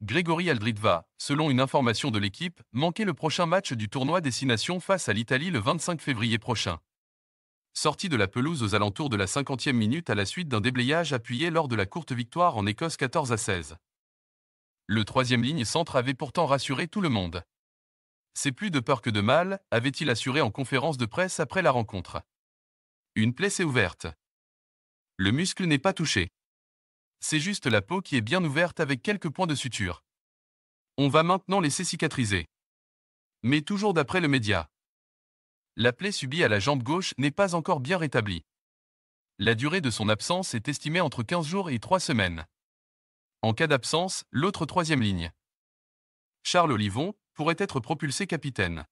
Grégory Aldritva, selon une information de l'équipe, manquer le prochain match du tournoi Destination face à l'Italie le 25 février prochain. Sorti de la pelouse aux alentours de la 50e minute à la suite d'un déblayage appuyé lors de la courte victoire en Écosse 14 à 16. Le troisième ligne centre avait pourtant rassuré tout le monde. C'est plus de peur que de mal, avait-il assuré en conférence de presse après la rencontre. Une plaie s'est ouverte. Le muscle n'est pas touché c'est juste la peau qui est bien ouverte avec quelques points de suture. On va maintenant laisser cicatriser. Mais toujours d'après le média. La plaie subie à la jambe gauche n'est pas encore bien rétablie. La durée de son absence est estimée entre 15 jours et 3 semaines. En cas d'absence, l'autre troisième ligne. Charles Olivon pourrait être propulsé capitaine.